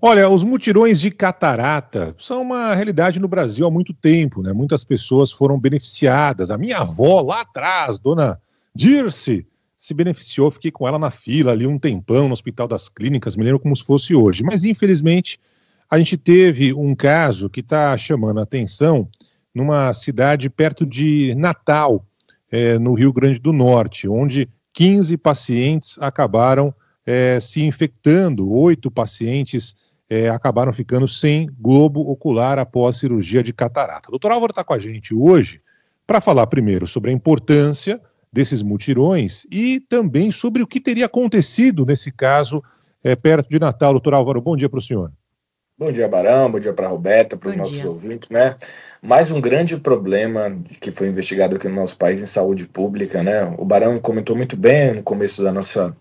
Olha, os mutirões de catarata são uma realidade no Brasil há muito tempo, né? Muitas pessoas foram beneficiadas. A minha avó lá atrás, dona Dirce, se beneficiou, fiquei com ela na fila ali um tempão no Hospital das Clínicas, me lembro como se fosse hoje. Mas infelizmente, a gente teve um caso que está chamando a atenção numa cidade perto de Natal, é, no Rio Grande do Norte, onde 15 pacientes acabaram é, se infectando, oito pacientes é, acabaram ficando sem globo ocular após cirurgia de catarata. O doutor Álvaro está com a gente hoje para falar primeiro sobre a importância desses mutirões e também sobre o que teria acontecido nesse caso é, perto de Natal. Doutor Álvaro, bom dia para o senhor. Bom dia, Barão. Bom dia para a Roberta, para os nossos dia. ouvintes, né? Mais um grande problema que foi investigado aqui no nosso país em saúde pública, né? O Barão comentou muito bem no começo da nossa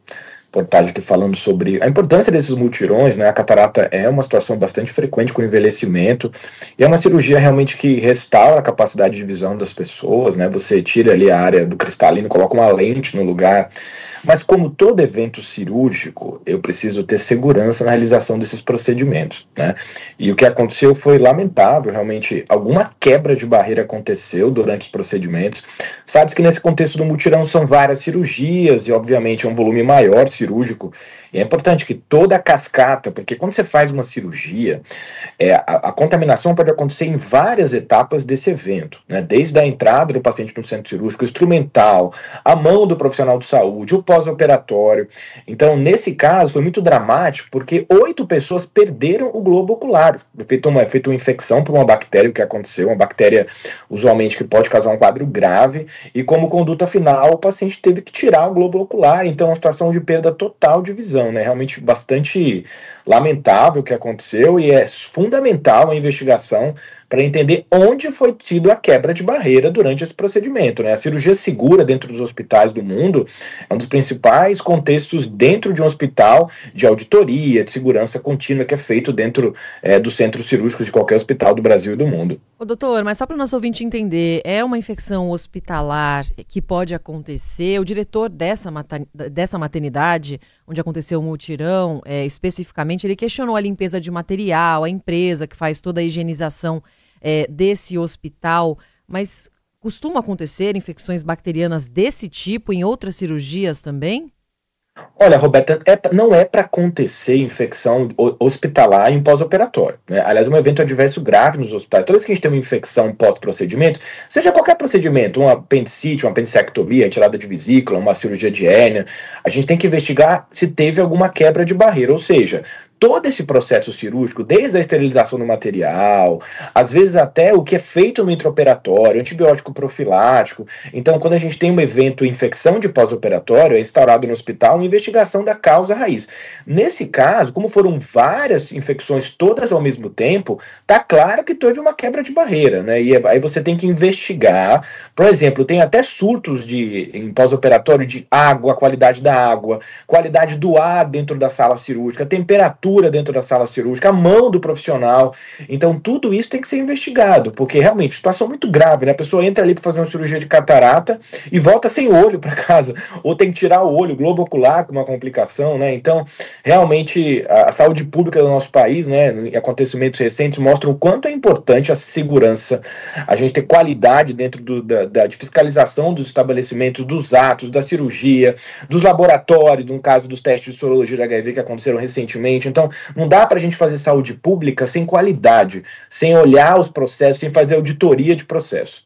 reportagem aqui falando sobre a importância desses multirões, né? A catarata é uma situação bastante frequente com envelhecimento e é uma cirurgia realmente que restaura a capacidade de visão das pessoas, né? Você tira ali a área do cristalino, coloca uma lente no lugar. Mas como todo evento cirúrgico, eu preciso ter segurança na realização desses procedimentos, né? E o que aconteceu foi lamentável, realmente alguma quebra de barreira aconteceu durante os procedimentos. Sabe que nesse contexto do multirão são várias cirurgias e obviamente é um volume maior cirúrgico, é importante que toda a cascata, porque quando você faz uma cirurgia, é, a, a, contaminação pode acontecer em várias etapas desse evento, né? desde a entrada do paciente no centro cirúrgico, instrumental, a mão do profissional de saúde, o pós-operatório. Então, nesse caso, foi muito dramático, porque oito pessoas perderam o globo ocular, é feito uma, é feito uma infecção por uma bactéria, o que aconteceu, uma bactéria usualmente que pode causar um quadro grave, e como conduta final, o paciente teve que tirar o globo ocular, então, é uma situação de perda perda total de visão, né? Realmente bastante lamentável o que aconteceu e é fundamental a investigação para entender onde foi tido a quebra de barreira durante esse procedimento. Né? A cirurgia segura dentro dos hospitais do mundo é um dos principais contextos dentro de um hospital de auditoria, de segurança contínua que é feito dentro é, dos centros cirúrgicos de qualquer hospital do Brasil e do mundo. Ô, doutor, mas só para o nosso ouvinte entender, é uma infecção hospitalar que pode acontecer? O diretor dessa, dessa maternidade cidade onde aconteceu o mutirão, é, especificamente, ele questionou a limpeza de material, a empresa que faz toda a higienização é, desse hospital. Mas costuma acontecer infecções bacterianas desse tipo em outras cirurgias também? Olha, Roberta, é, não é para acontecer infecção hospitalar em pós-operatório. Né? Aliás, um evento adverso grave nos hospitais. Toda vez que a gente tem uma infecção pós-procedimento, seja qualquer procedimento, uma apendicite, uma apendicectomia, tirada de vesícula, uma cirurgia de hérnia, a gente tem que investigar se teve alguma quebra de barreira. Ou seja, todo esse processo cirúrgico, desde a esterilização do material, às vezes até o que é feito no intraoperatório, antibiótico profilático. Então, quando a gente tem um evento infecção de pós-operatório, é instaurado no hospital uma investigação da causa raiz. Nesse caso, como foram várias infecções todas ao mesmo tempo, tá claro que teve uma quebra de barreira, né? E é, aí você tem que investigar. Por exemplo, tem até surtos de em pós-operatório de água, qualidade da água, qualidade do ar dentro da sala cirúrgica, temperatura postura dentro da sala cirúrgica, a mão do profissional. Então, tudo isso tem que ser investigado, porque realmente, situação muito grave, né? A pessoa entra ali para fazer uma cirurgia de catarata e volta sem olho para casa, ou tem que tirar o olho, globo ocular com uma complicação, né? Então, realmente, a, a saúde pública do nosso país, né, acontecimentos recentes mostram o quanto é importante a segurança, a gente ter qualidade dentro do, da, da de fiscalização dos estabelecimentos, dos atos, da cirurgia, dos laboratórios, no caso dos testes de sorologia da HIV que aconteceram recentemente. Então, então, não dá para a gente fazer saúde pública sem qualidade, sem olhar os processos, sem fazer auditoria de processo.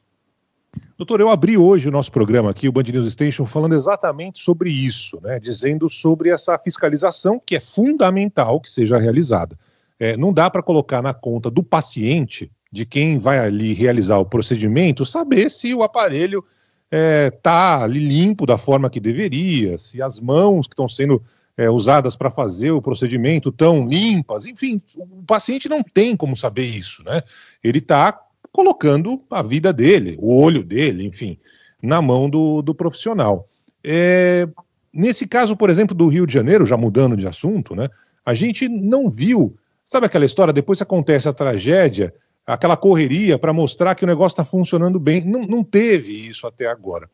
Doutor, eu abri hoje o nosso programa aqui, o Band News Station, falando exatamente sobre isso, né? dizendo sobre essa fiscalização que é fundamental que seja realizada. É, não dá para colocar na conta do paciente, de quem vai ali realizar o procedimento, saber se o aparelho está é, tá ali limpo da forma que deveria, se as mãos que estão sendo é, usadas para fazer o procedimento tão limpas, enfim, o paciente não tem como saber isso, né? Ele está colocando a vida dele, o olho dele, enfim, na mão do, do profissional. É, nesse caso, por exemplo, do Rio de Janeiro, já mudando de assunto, né? A gente não viu, sabe aquela história, depois acontece a tragédia, aquela correria para mostrar que o negócio está funcionando bem. Não, não teve isso até agora.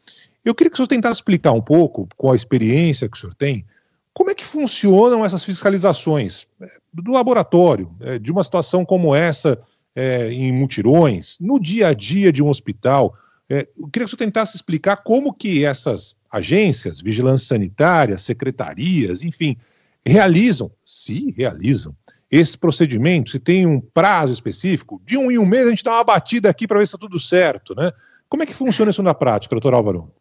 Eu queria que o senhor tentasse explicar um pouco, com a experiência que o senhor tem, como é que funcionam essas fiscalizações é, do laboratório, é, de uma situação como essa, é, em mutirões, no dia a dia de um hospital? É, eu queria que você tentasse explicar como que essas agências, vigilância sanitária, secretarias, enfim, realizam, se realizam, esse procedimento, se tem um prazo específico, de um em um mês a gente dá uma batida aqui para ver se está tudo certo, né? Como é que funciona isso na prática, doutor Álvaro?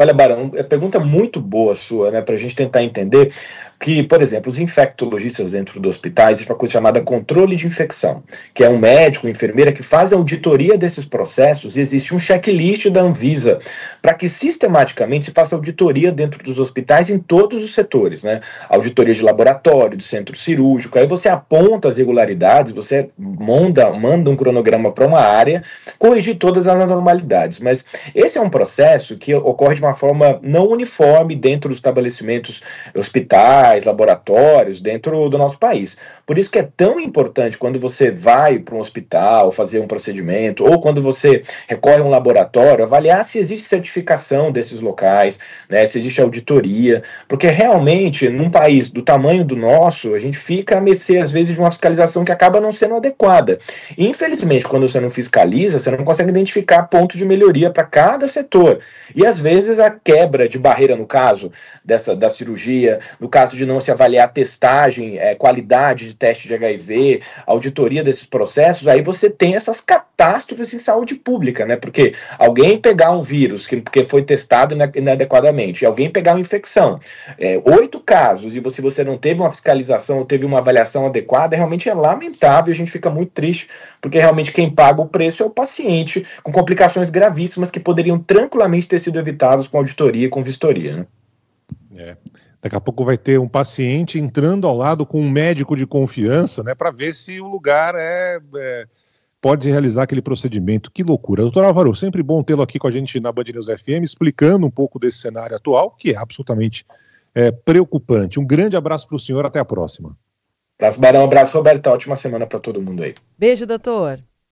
Olha, Barão, é pergunta muito boa sua, né, para a gente tentar entender que, por exemplo, os infectologistas dentro dos hospitais, existe uma coisa chamada controle de infecção, que é um médico, enfermeira que faz a auditoria desses processos e existe um checklist da Anvisa para que sistematicamente se faça auditoria dentro dos hospitais em todos os setores, né? Auditoria de laboratório, de centro cirúrgico, aí você aponta as irregularidades, você manda, manda um cronograma para uma área, corrigir todas as anormalidades, mas esse é um processo que ocorre de uma uma forma não uniforme dentro dos estabelecimentos, hospitais, laboratórios, dentro do nosso país. Por isso que é tão importante quando você vai para um hospital fazer um procedimento, ou quando você recorre a um laboratório, avaliar se existe certificação desses locais, né, se existe auditoria, porque realmente, num país do tamanho do nosso, a gente fica a mercê, às vezes, de uma fiscalização que acaba não sendo adequada. E, infelizmente, quando você não fiscaliza, você não consegue identificar ponto de melhoria para cada setor. E às vezes depois a quebra de barreira, no caso dessa, da cirurgia, no caso de não se avaliar a testagem, é, qualidade de teste de HIV, auditoria desses processos, aí você tem essas catástrofes em saúde pública, né? Porque alguém pegar um vírus que porque foi testado inadequadamente, alguém pegar uma infecção, é, oito casos, e se você não teve uma fiscalização ou teve uma avaliação adequada, realmente é lamentável, a gente fica muito triste, porque realmente quem paga o preço é o paciente, com complicações gravíssimas que poderiam tranquilamente ter sido evitadas com auditoria e com vistoria. Né? É. Daqui a pouco vai ter um paciente entrando ao lado com um médico de confiança, né, para ver se o lugar é, é pode realizar aquele procedimento. Que loucura. Doutor Álvaro, sempre bom tê-lo aqui com a gente na Band News FM, explicando um pouco desse cenário atual, que é absolutamente é, preocupante. Um grande abraço para o senhor, até a próxima. Abraço, Barão, abraço, Roberto. Ótima semana para todo mundo aí. Beijo, doutor.